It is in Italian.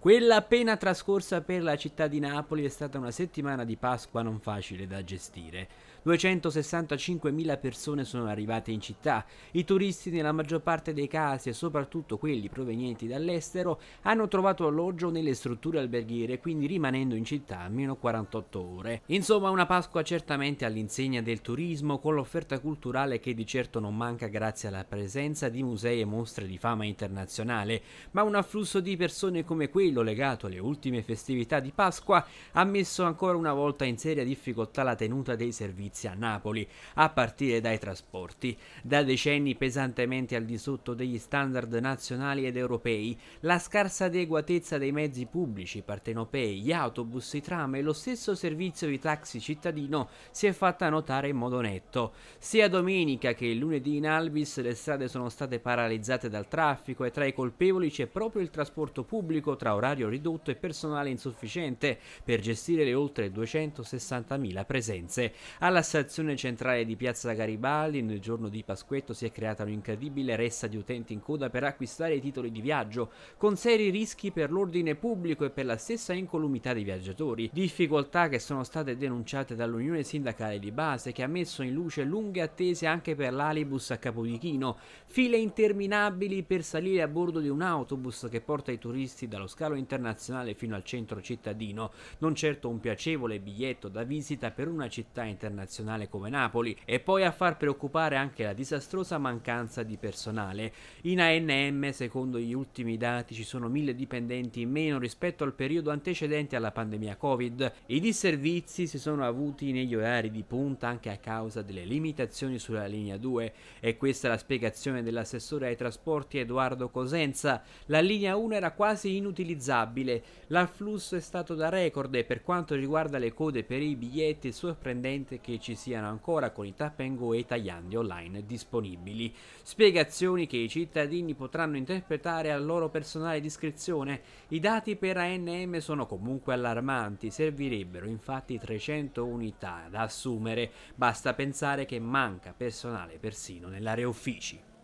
Quella appena trascorsa per la città di Napoli è stata una settimana di Pasqua non facile da gestire. 265.000 persone sono arrivate in città. I turisti nella maggior parte dei casi e soprattutto quelli provenienti dall'estero hanno trovato alloggio nelle strutture alberghiere quindi rimanendo in città almeno 48 ore. Insomma una Pasqua certamente all'insegna del turismo con l'offerta culturale che di certo non manca grazie alla presenza di musei e mostre di fama internazionale ma un afflusso di persone come quello legato alle ultime festività di Pasqua ha messo ancora una volta in seria difficoltà la tenuta dei servizi Venezia-Napoli, a partire dai trasporti. Da decenni pesantemente al di sotto degli standard nazionali ed europei, la scarsa adeguatezza dei mezzi pubblici partenopei, gli autobus, i tram e lo stesso servizio di taxi cittadino si è fatta notare in modo netto. Sia domenica che lunedì in Albis le strade sono state paralizzate dal traffico e tra i colpevoli c'è proprio il trasporto pubblico tra orario ridotto e personale insufficiente per gestire le oltre 260.000 presenze. Alla alla stazione centrale di Piazza Garibaldi, nel giorno di Pasquetto, si è creata un'incredibile ressa di utenti in coda per acquistare i titoli di viaggio, con seri rischi per l'ordine pubblico e per la stessa incolumità dei viaggiatori, difficoltà che sono state denunciate dall'Unione Sindacale di Base, che ha messo in luce lunghe attese anche per l'Alibus a Capodichino, file interminabili per salire a bordo di un autobus che porta i turisti dallo scalo internazionale fino al centro cittadino, non certo un piacevole biglietto da visita per una città internazionale nazionale come Napoli e poi a far preoccupare anche la disastrosa mancanza di personale. In ANM, secondo gli ultimi dati, ci sono mille dipendenti in meno rispetto al periodo antecedente alla pandemia Covid. I disservizi si sono avuti negli orari di punta anche a causa delle limitazioni sulla linea 2 e questa è la spiegazione dell'assessore ai trasporti Edoardo Cosenza. La linea 1 era quasi inutilizzabile, l'afflusso è stato da record e per quanto riguarda le code per i biglietti è sorprendente che ci siano ancora con i go e i tagliandi online disponibili. Spiegazioni che i cittadini potranno interpretare a loro personale discrezione. I dati per ANM sono comunque allarmanti, servirebbero infatti 300 unità da assumere. Basta pensare che manca personale persino nell'area uffici.